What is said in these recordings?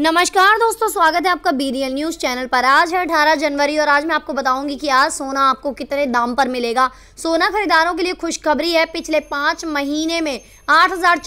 नमस्कार दोस्तों स्वागत है आपका बीरियल न्यूज़ चैनल पर आज है 18 जनवरी और आज मैं आपको बताऊंगी कि आज सोना आपको कितने दाम पर मिलेगा सोना खरीदारों के लिए खुशखबरी है पिछले पांच महीने में आठ हज़ार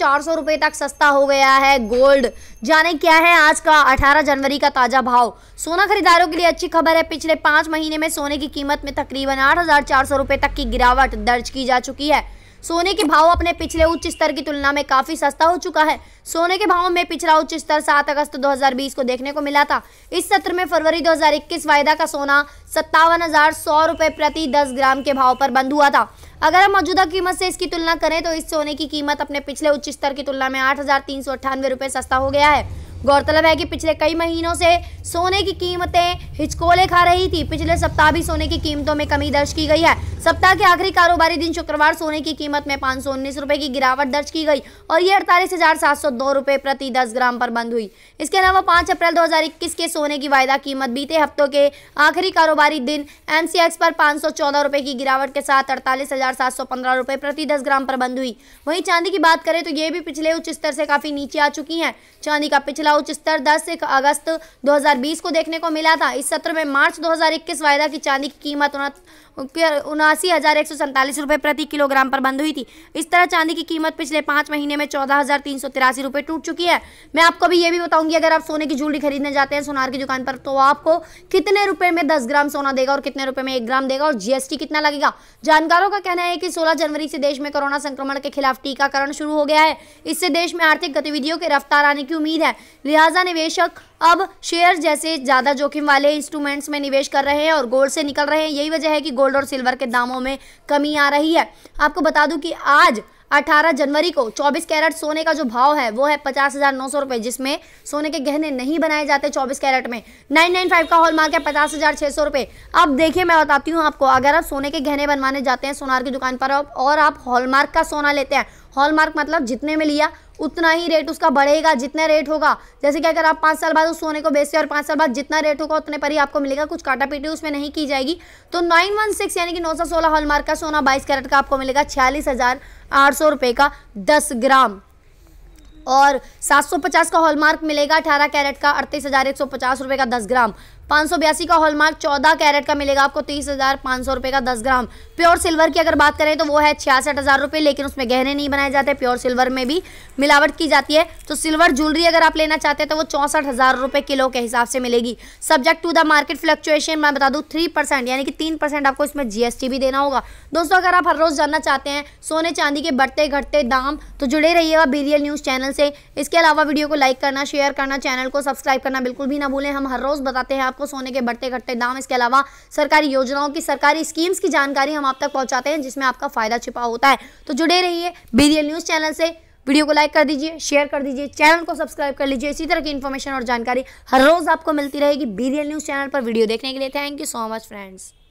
तक सस्ता हो गया है गोल्ड जाने क्या है आज का 18 जनवरी का ताज़ा भाव सोना खरीदारों के लिए अच्छी खबर है पिछले पांच महीने में सोने की कीमत में तकरीबन आठ तक की गिरावट दर्ज की जा चुकी है सोने के भाव अपने पिछले उच्च स्तर की तुलना में काफी सस्ता हो चुका है सोने के भावों में पिछला उच्च स्तर 7 अगस्त 2020 को देखने को मिला था इस सत्र में फरवरी 2021 वायदा का सोना सत्तावन हजार सौ रुपए प्रति 10 ग्राम के भाव पर बंद हुआ था अगर हम मौजूदा कीमत से इसकी तुलना करें तो इस सोने की कीमत अपने पिछले उच्च स्तर की तुलना में आठ रुपए सस्ता हो गया है गौरतलब है कि पिछले कई महीनों से सोने की कीमतें हिचकोले खा रही थी पिछले सप्ताह भी सोने की कीमतों में कमी दर्ज की गई है सप्ताह के आखिरी कारोबारी दिन शुक्रवार सोने की कीमत में पांच सौ उन्नीस रुपये की गिरावट दर्ज की गई और ये अड़तालीस हजार सात सौ दो रुपये प्रति दस ग्राम पर बंद हुई इसके अलावा पांच अप्रैल दो हजार इक्कीस के सोने की वायदा कीमत बीते हफ्तों के आखिरी कारोबारी दिन एमसीएक्स पर पांच सौ चौदह रुपये की गिरावट के साथ अड़तालीस हजार सात सौ पंद्रह रुपये प्रति दस ग्राम पर बंद हुई वही चांदी की बात करें तो ये भी पिछले उच्च स्तर से काफ़ी नीचे आ चुकी है चांदी का पिछला उच्च स्तर दस अगस्त बीस को देखने को मिला था इस सत्र में मार्च इक्कीस वायदा की चांदी की कीमत उनासी हज़ार एक सौ सैंतालीस रुपये प्रति किलोग्राम पर बंद हुई थी इस तरह चांदी की कीमत पिछले पांच महीने में चौदह हज़ार तीन सौ तिरासी रुपये टूट चुकी है मैं आपको भी ये भी बताऊंगी अगर आप सोने की ज्वेलरी खरीदने जाते हैं सोनार की दुकान पर तो आपको कितने रुपए में दस ग्राम सोना देगा और कितने रुपए में एक ग्राम देगा और जीएसटी कितना लगेगा जानकारों का कहना है कि सोलह जनवरी से देश में कोरोना संक्रमण के खिलाफ टीकाकरण शुरू हो गया है इससे देश में आर्थिक गतिविधियों की रफ्तार आने की उम्मीद है लिहाजा निवेशक अब शेयर जैसे ज़्यादा जोखिम वाले इंस्ट्रूमेंट्स में निवेश कर रहे हैं और गोल्ड से निकल रहे हैं यही वजह है कि गोल्ड गोल्ड और सिल्वर के दामों में कमी आ रही है आपको बता दूं कि आज 18 जनवरी को 24 कैरेट सोने का जो भाव है वो है पचास हज़ार नौ सौ रुपए जिसमें सोने के गहने नहीं बनाए जाते 24 कैरेट में 995 का हॉल मार्क है पचास हज़ार छह सौ रुपए अब देखिए मैं बताती हूँ आपको अगर आप सोने के गहने बनवाने जाते हैं सोनार की दुकान पर और आप हॉलमार्क का सोना लेते हैं हॉलमार्क मतलब जितने में लिया उतना ही रेट उसका बढ़ेगा जितने रेट होगा जैसे कि अगर आप पाँच साल बाद उस सोने को बेचते और पाँच साल बाद जितना रेट होगा उतने पर ही आपको मिलेगा कुछ काटा पीटी उसमें नहीं की जाएगी तो नाइन वन सिक्स यानी कि नौ सौ सोलह हॉलमार्क का सोना बाईस कैरेट का आपको मिलेगा छियालीस हजार आठ सौ रुपये का दस ग्राम और 750 का हॉलमार्क मिलेगा 18 कैरेट का अड़तीस हज़ार एक सौ पचास रुपये का 10 ग्राम पाँच सौ बयासी का हॉलमार्क 14 कैरेट का मिलेगा आपको तीस हज़ार पाँच सौ का 10 ग्राम प्योर सिल्वर की अगर बात करें तो वो है छियासठ हज़ार रुपये लेकिन उसमें गहने नहीं बनाए जाते प्योर सिल्वर में भी मिलावट की जाती है तो सिल्वर ज्वेलरी अगर आप लेना चाहते हैं तो वो चौंसठ हज़ार रुपये किलो के हिसाब से मिलेगी subject to the market fluctuation मैं बता दू थ्री परसेंट यानी कि तीन परसेंट आपको इसमें जीएसटी भी देना होगा दोस्तों अगर आप हर रोज़ जानना चाहते हैं सोने चांदी के बढ़ते घटते दाम तो जुड़े रहिएगा बीरियल न्यूज़ चैनल से इसके अलावा वीडियो को लाइक करना शेयर करना चैनल को सब्सक्राइब करना बिल्कुल भी ना भूलें हम हर रोज़ बताते हैं आपको सोने के बढ़ते घटते दाम इसके अलावा सरकारी योजनाओं की सरकारी स्कीम्स की जानकारी हम आप तक पहुंचाते हैं जिसमें आपका फ़ायदा छिपा होता है तो जुड़े रहिए बी न्यूज़ चैनल से वीडियो को लाइक कर दीजिए शेयर कर दीजिए चैनल को सब्सक्राइब कर लीजिए इसी तरह की इन्फॉर्मेशन और जानकारी हर रोज़ आपको मिलती रहेगी बी न्यूज़ चैनल पर वीडियो देखने के लिए thank you so much friends